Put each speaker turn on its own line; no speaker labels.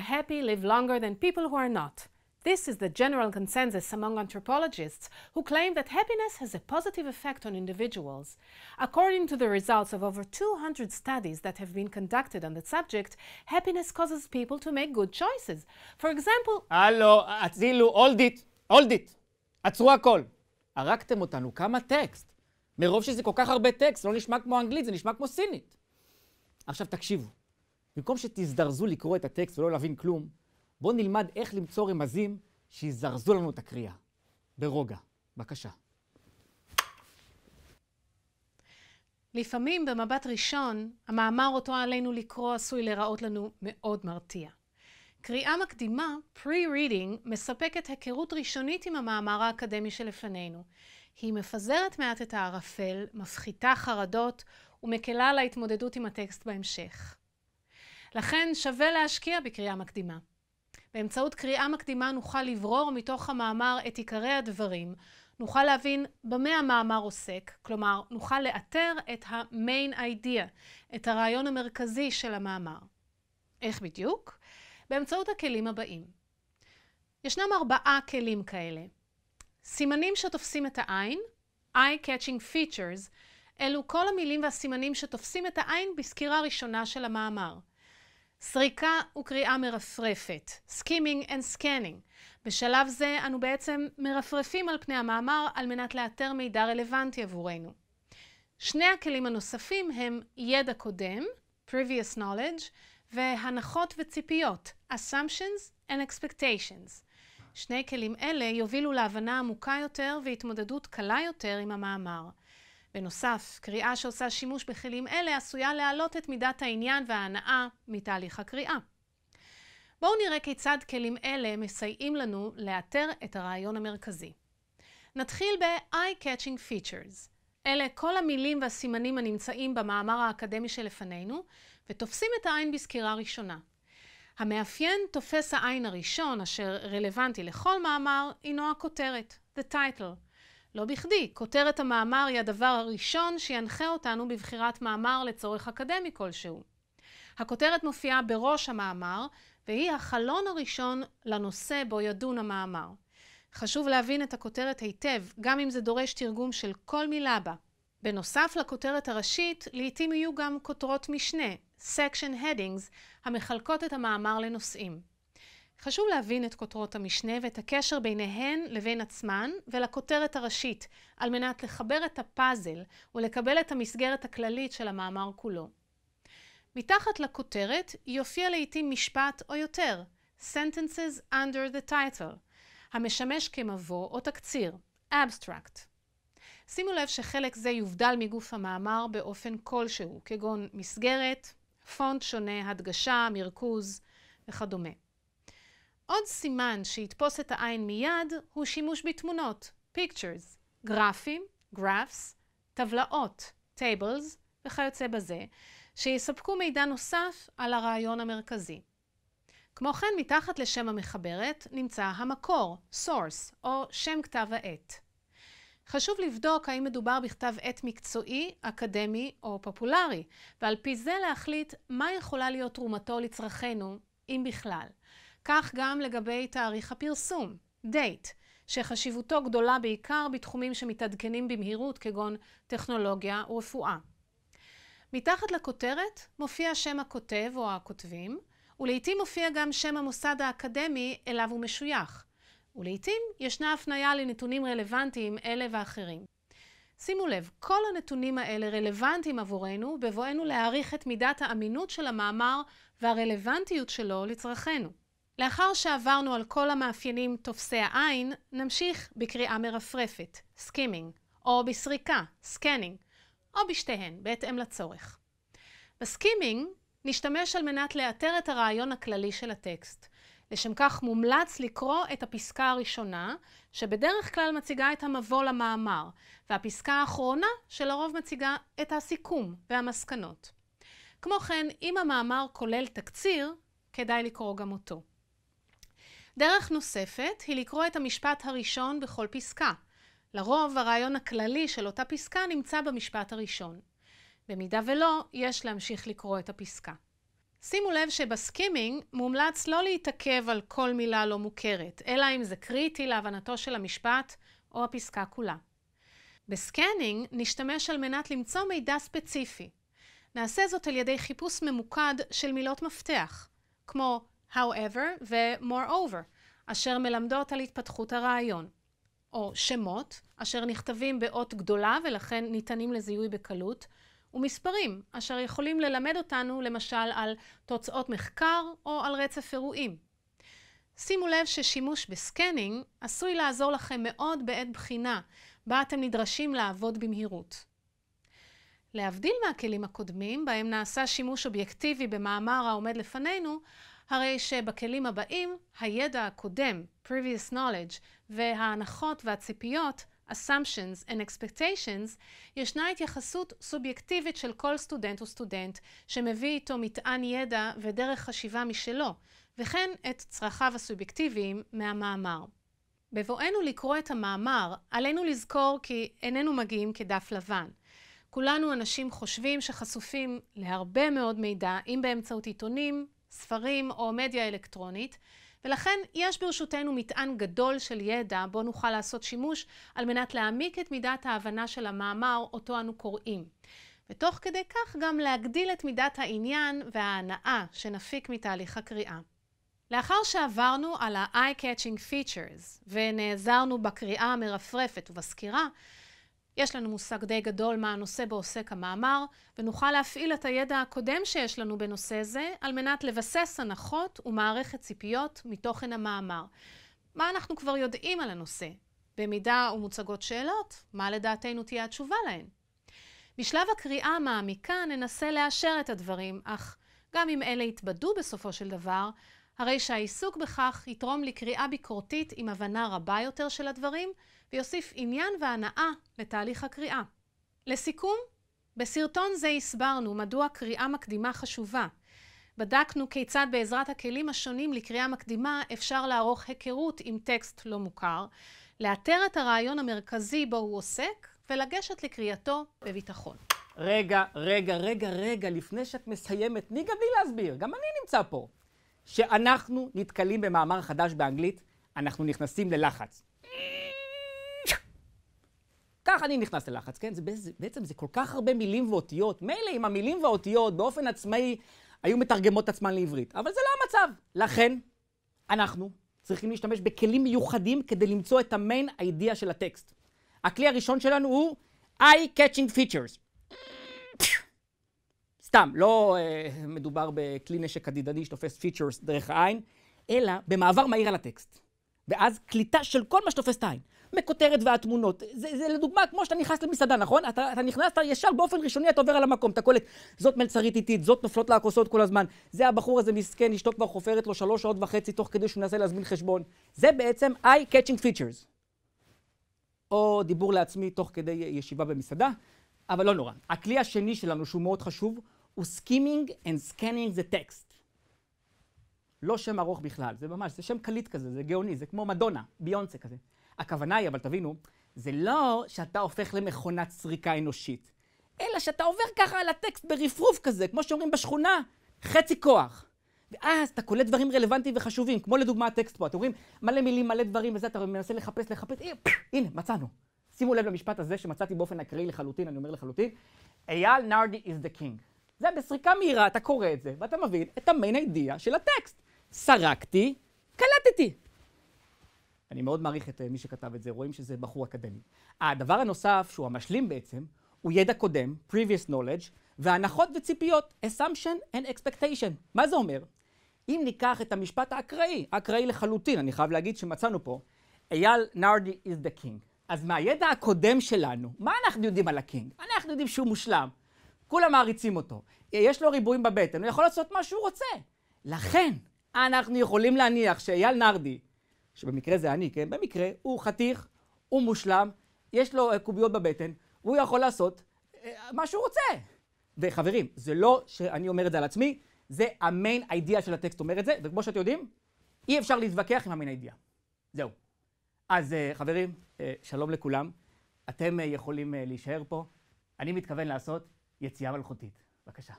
are happy live longer than people who are not. This is the general consensus among anthropologists who claim that happiness has a positive effect on individuals. According to the results of over 200 studies that have been conducted on the subject, happiness causes people to make good choices. For example...
hello, אצילו, hold it, hold it. עצרו הכל. הרגתם אותנו, כמה טקסט. מרוב שזה כל כך הרבה טקסט, לא נשמע כמו אנגלית, זה נשמע כמו סינית. עכשיו תקשיבו. במקום שתזדרזו לקרוא את הטקסט ולא להבין כלום, בואו נלמד איך למצוא רמזים שיזרזו לנו את הקריאה. ברוגע. בבקשה.
לפעמים במבט ראשון, המאמר אותו עלינו לקרוא עשוי להיראות לנו מאוד מרתיע. קריאה מקדימה, pre-reading, מספקת היכרות ראשונית עם המאמר האקדמי שלפנינו. היא מפזרת מעט את הערפל, מפחיתה חרדות ומקלה על ההתמודדות עם הטקסט בהמשך. לכן שווה להשקיע בקריאה מקדימה. באמצעות קריאה מקדימה נוכל לברור מתוך המאמר את עיקרי הדברים, נוכל להבין במה המאמר עוסק, כלומר נוכל לאתר את ה-main idea, את הרעיון המרכזי של המאמר. איך בדיוק? באמצעות הכלים הבאים. ישנם ארבעה כלים כאלה. סימנים שתופסים את העין, eye-catching features, אלו כל המילים והסימנים שתופסים את העין בסקירה ראשונה של המאמר. סריקה וקריאה מרפרפת, סקימינג אנד סקנינג. בשלב זה אנו בעצם מרפרפים על פני המאמר על מנת לאתר מידע רלוונטי עבורנו. שני הכלים הנוספים הם ידע קודם, previous knowledge, והנחות וציפיות, assumptions and expectations. שני כלים אלה יובילו להבנה עמוקה יותר והתמודדות קלה יותר עם המאמר. בנוסף, קריאה שעושה שימוש בכלים אלה עשויה להעלות את מידת העניין וההנאה מתהליך הקריאה. בואו נראה כיצד כלים אלה מסייעים לנו לאתר את הרעיון המרכזי. נתחיל ב-eye-catching features. אלה כל המילים והסימנים הנמצאים במאמר האקדמי שלפנינו, ותופסים את העין בסקירה ראשונה. המאפיין תופס העין הראשון, אשר רלוונטי לכל מאמר, הינו הכותרת, the title. לא בכדי, כותרת המאמר היא הדבר הראשון שינחה אותנו בבחירת מאמר לצורך אקדמי כלשהו. הכותרת מופיעה בראש המאמר, והיא החלון הראשון לנושא בו ידון המאמר. חשוב להבין את הכותרת היטב, גם אם זה דורש תרגום של כל מילה בה. בנוסף לכותרת הראשית, לעתים יהיו גם כותרות משנה, section headings, המחלקות את המאמר לנושאים. חשוב להבין את כותרות המשנה ואת הקשר ביניהן לבין עצמן ולכותרת הראשית, על מנת לחבר את הפאזל ולקבל את המסגרת הכללית של המאמר כולו. מתחת לכותרת יופיע לעיתים משפט או יותר, sentences under the title, המשמש כמבוא או תקציר, abstract. שימו לב שחלק זה יובדל מגוף המאמר באופן כלשהו, כגון מסגרת, פונט שונה, הדגשה, מרכוז וכדומה. עוד סימן שיתפוס את העין מיד הוא שימוש בתמונות, pictures, גרפים, graphs, טבלאות, tables וכיוצא בזה, שיספקו מידע נוסף על הרעיון המרכזי. כמו כן, מתחת לשם המחברת נמצא המקור, source, או שם כתב העת. חשוב לבדוק האם מדובר בכתב עת מקצועי, אקדמי או פופולרי, ועל פי זה להחליט מה יכולה להיות תרומתו לצרכינו, אם בכלל. כך גם לגבי תאריך הפרסום, דייט, שחשיבותו גדולה בעיקר בתחומים שמתעדכנים במהירות כגון טכנולוגיה ורפואה. מתחת לכותרת מופיע שם הכותב או הכותבים, ולעיתים מופיע גם שם המוסד האקדמי אליו הוא משוייך, ולעיתים ישנה הפניה לנתונים רלוונטיים אלה ואחרים. שימו לב, כל הנתונים האלה רלוונטיים עבורנו בבואנו להעריך את מידת האמינות של המאמר והרלוונטיות שלו לצרכינו. לאחר שעברנו על כל המאפיינים תופסי העין, נמשיך בקריאה מרפרפת, סקימינג, או בסריקה, סקנינג, או בשתיהן, בהתאם לצורך. בסקימינג נשתמש על מנת לאתר את הרעיון הכללי של הטקסט. לשם כך מומלץ לקרוא את הפסקה הראשונה, שבדרך כלל מציגה את המבוא למאמר, והפסקה האחרונה, שלרוב מציגה את הסיכום והמסקנות. כמו כן, אם המאמר כולל תקציר, כדאי לקרוא גם אותו. דרך נוספת היא לקרוא את המשפט הראשון בכל פסקה. לרוב הרעיון הכללי של אותה פסקה נמצא במשפט הראשון. במידה ולא, יש להמשיך לקרוא את הפסקה. שימו לב שבסקימינג מומלץ לא להתעכב על כל מילה לא מוכרת, אלא אם זה קריטי להבנתו של המשפט או הפסקה כולה. בסקנינג נשתמש על מנת למצוא מידע ספציפי. נעשה זאת על ידי חיפוש ממוקד של מילות מפתח, כמו however ו-moreover, אשר מלמדות על התפתחות הרעיון, או שמות, אשר נכתבים באות גדולה ולכן ניתנים לזיהוי בקלות, ומספרים, אשר יכולים ללמד אותנו למשל על תוצאות מחקר או על רצף אירועים. שימו לב ששימוש בסקנינג עשוי לעזור לכם מאוד בעת בחינה, בה אתם נדרשים לעבוד במהירות. להבדיל מהכלים הקודמים, בהם נעשה שימוש אובייקטיבי במאמר העומד לפנינו, הרי שבכלים הבאים, הידע הקודם, previous knowledge, וההנחות והציפיות, assumptions and expectations, ישנה התייחסות סובייקטיבית של כל סטודנט וסטודנט, שמביא איתו מטען ידע ודרך חשיבה משלו, וכן את צרכיו הסובייקטיביים מהמאמר. בבואנו לקרוא את המאמר, עלינו לזכור כי איננו מגיעים כדף לבן. כולנו אנשים חושבים שחשופים להרבה מאוד מידע, אם באמצעות עיתונים, ספרים או מדיה אלקטרונית, ולכן יש ברשותנו מטען גדול של ידע בו נוכל לעשות שימוש על מנת להעמיק את מידת ההבנה של המאמר אותו אנו קוראים. ותוך כדי כך גם להגדיל את מידת העניין וההנאה שנפיק מתהליך הקריאה. לאחר שעברנו על ה-eye-catching features ונעזרנו בקריאה המרפרפת ובסקירה, יש לנו מושג די גדול מה הנושא בו עוסק המאמר, ונוכל להפעיל את הידע הקודם שיש לנו בנושא זה, על מנת לבסס הנחות ומערכת ציפיות מתוכן המאמר. מה אנחנו כבר יודעים על הנושא? במידה ומוצגות שאלות, מה לדעתנו תהיה התשובה להן? בשלב הקריאה המעמיקה ננסה לאשר את הדברים, אך גם אם אלה יתבדו בסופו של דבר, הרי שהעיסוק בכך יתרום לקריאה ביקורתית עם הבנה רבה יותר של הדברים, ויוסיף עניין והנאה לתהליך הקריאה. לסיכום, בסרטון זה הסברנו מדוע קריאה מקדימה חשובה. בדקנו כיצד בעזרת הכלים השונים לקריאה מקדימה אפשר לערוך היכרות עם טקסט לא מוכר, לאתר את הרעיון המרכזי בו הוא עוסק ולגשת לקריאתו בביטחון.
רגע, רגע, רגע, רגע, לפני שאת מסיימת, תני גם לי להסביר, גם אני נמצא פה. שאנחנו נתקלים במאמר חדש באנגלית, אנחנו נכנסים ללחץ. כך אני נכנס ללחץ, כן? זה בעצם זה כל כך הרבה מילים ואותיות. מילא אם המילים והאותיות באופן עצמאי היו מתרגמות את עצמן לעברית, אבל זה לא המצב. לכן, אנחנו צריכים להשתמש בכלים מיוחדים כדי למצוא את המיין אידיאה של הטקסט. הכלי הראשון שלנו הוא eye-catching features. סתם, לא אה, מדובר בכלי נשק עדידני שתופס פיצ'רס דרך העין, אלא במעבר מהיר על הטקסט. ואז קליטה של כל מה שתופס את העין. מכותרת והתמונות. זה, זה לדוגמה, כמו שאתה נכנס למסעדה, נכון? אתה, אתה נכנס, אתה ישר באופן ראשוני, אתה עובר על המקום, אתה קולט, זאת מלצרית איטית, זאת נופלות לה הכוסות כל הזמן, זה הבחור הזה מסכן, אשתו כבר חופרת לו שלוש שעות וחצי תוך כדי שהוא מנסה להזמין חשבון. זה בעצם eye-catching features. או דיבור לעצמי תוך כדי ישיבה במסעדה, אבל לא נורא. הכלי השני שלנו, שהוא מאוד חשוב, הוא skimming and scanning the text. לא שם ארוך בכלל, זה ממש, זה שם קליט כזה, זה גאוני, זה כמו מדונה, ביונסה כזה. הכוונה היא, אבל תבינו, זה לא שאתה הופך למכונת סריקה אנושית, אלא שאתה עובר ככה על הטקסט ברפרוף כזה, כמו שאומרים בשכונה, חצי כוח. ואז אתה קולט דברים רלוונטיים וחשובים, כמו לדוגמה הטקסט פה, אתם רואים מלא מילים, מלא דברים וזה, אתה מנסה לחפש, לחפש, אה, הנה, מצאנו. שימו לב למשפט הזה שמצאתי באופן אקראי לחלוטין, אני אומר לחלוטין, אייל נרדי is the king. זה בסריקה מהירה, אתה קורא את זה, ואתה מבין את המיין אידיאה של הטקסט. סרקתי, קלטתי. אני מאוד מעריך את אה, מי שכתב את זה, רואים שזה בחור אקדמי. הדבר הנוסף, שהוא המשלים בעצם, הוא ידע קודם, previous knowledge, והנחות וציפיות, assumption and expectation. מה זה אומר? אם ניקח את המשפט האקראי, אקראי לחלוטין, אני חייב להגיד שמצאנו פה, אייל נרדי is the king. אז מהידע הקודם שלנו, מה אנחנו יודעים על הקינג? אנחנו יודעים שהוא מושלם, כולם מעריצים אותו. יש לו ריבועים בבטן, הוא יכול לעשות מה שהוא רוצה. לכן, אנחנו יכולים להניח שאייל נרדי, שבמקרה זה אני, כן? במקרה, הוא חתיך, הוא מושלם, יש לו אה, קוביות בבטן, והוא יכול לעשות אה, מה שהוא רוצה. וחברים, זה לא שאני אומר את זה על עצמי, זה המיין אידיאה של הטקסט אומר את זה, וכמו שאתם יודעים, אי אפשר להתווכח עם המיין אידיאה. זהו. אז אה, חברים, שלום לכולם. אתם יכולים להישאר פה. אני מתכוון לעשות יציאה מלכותית.
בבקשה.